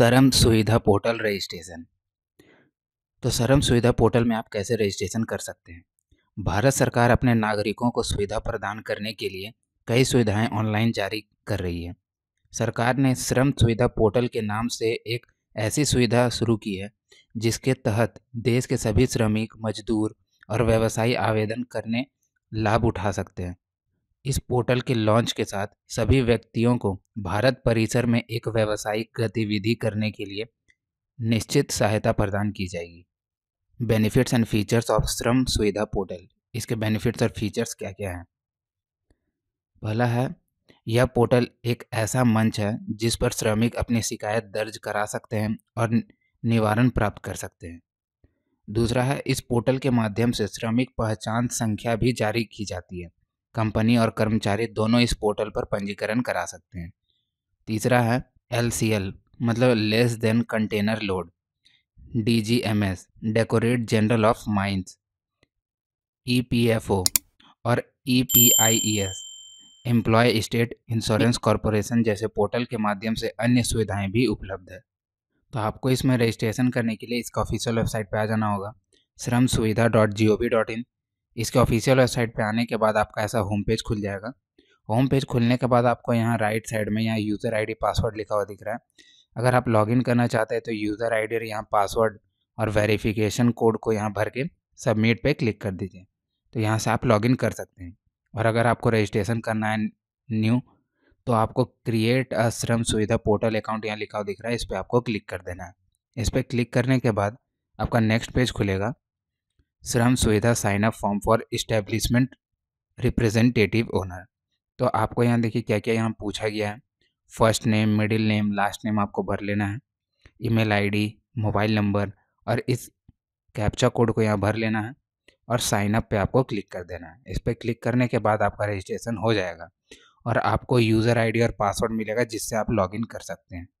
सरम सुविधा portal registration तो सरम सुविधा पोर्टल में आप कैसे रजिस्ट्रेशन कर सकते हैं भारत सरकार अपने नागरिकों को सुविधा प्रदान करने के लिए कई सुविधाएं ऑनलाइन जारी कर रही है सरकार ने श्रम सुविधा पोर्टल के नाम से एक ऐसी सुविधा शुरू की है जिसके तहत देश के सभी श्रमिक मजदूर और व्यवसायी आवेदन करने लाभ उठा सकते हैं इस पोर्टल के लॉन्च के साथ सभी व्यक्तियों को भारत परिसर में एक व्यावसायिक गतिविधि करने के लिए निश्चित सहायता प्रदान की जाएगी बेनिफिट्स एंड फीचर्स ऑफ श्रम सुविधा पोर्टल इसके बेनिफिट्स और फीचर्स क्या क्या हैं पहला है यह पोर्टल एक ऐसा मंच है जिस पर श्रमिक अपनी शिकायत दर्ज करा सकते हैं और निवारण प्राप्त कर सकते हैं दूसरा है इस पोर्टल के माध्यम से श्रमिक पहचान संख्या भी जारी की जाती है कंपनी और कर्मचारी दोनों इस पोर्टल पर पंजीकरण करा सकते हैं तीसरा है एल मतलब less than container load D G M S directorate general of mines E P F O और E P I E S employ state insurance corporation जैसे पोर्टल के माध्यम से अन्य सुविधाएं भी उपलब्ध है तो आपको इसमें रजिस्ट्रेशन करने के लिए इसका ऑफिशियल वेबसाइट पर आ जाना होगा Shram Suvidha dot G O V dot in इसके ऑफिशियल वेबसाइट पे आने के बाद आपका ऐसा होम पेज खुल जाएगा होम पेज खुलने के बाद आपको यहाँ राइट साइड में यहाँ यूज़र आईडी पासवर्ड लिखा हुआ दिख रहा है अगर आप लॉगिन करना चाहते हैं तो यूज़र आईडी और यहाँ पासवर्ड और वेरिफिकेशन कोड को यहाँ भर के सबमिट पर क्लिक कर दीजिए तो यहाँ से आप लॉगिन कर सकते हैं और अगर आपको रजिस्ट्रेशन करना है न्यू तो आपको क्रिएट अ श्रम सुविधा पोर्टल अकाउंट यहाँ लिखा हुआ दिख रहा है इस पर आपको क्लिक कर देना है इस पर क्लिक करने के बाद आपका नेक्स्ट पेज खुलेगा Shram Suvidha sign up form for establishment representative owner तो आपको यहाँ देखिए क्या क्या यहाँ पूछा गया है first name middle name last name आपको भर लेना है ईमेल आईडी मोबाइल नंबर और इस कैप्चा कोड को यहाँ भर लेना है और साइन अप पे आपको क्लिक कर देना है इस पर क्लिक करने के बाद आपका रजिस्ट्रेशन हो जाएगा और आपको यूज़र आईडी और पासवर्ड मिलेगा जिससे आप लॉगिन कर सकते हैं